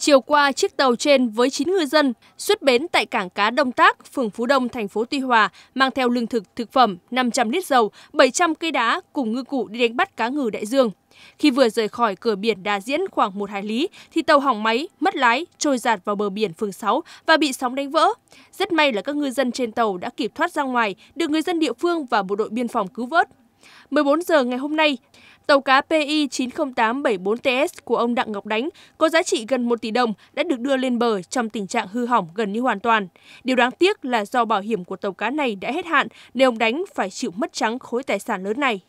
Chiều qua, chiếc tàu trên với 9 ngư dân xuất bến tại cảng cá Đông Tác, phường Phú Đông, thành phố Tuy Hòa, mang theo lương thực, thực phẩm, 500 lít dầu, 700 cây đá cùng ngư cụ đi đánh bắt cá ngừ đại dương. Khi vừa rời khỏi cửa biển Đà Diễn khoảng 1 hải lý thì tàu hỏng máy, mất lái, trôi giạt vào bờ biển phường 6 và bị sóng đánh vỡ. Rất may là các ngư dân trên tàu đã kịp thoát ra ngoài, được người dân địa phương và bộ đội biên phòng cứu vớt. 14 giờ ngày hôm nay, tàu cá PI 90874TS của ông Đặng Ngọc Đánh có giá trị gần 1 tỷ đồng đã được đưa lên bờ trong tình trạng hư hỏng gần như hoàn toàn. Điều đáng tiếc là do bảo hiểm của tàu cá này đã hết hạn nên ông Đánh phải chịu mất trắng khối tài sản lớn này.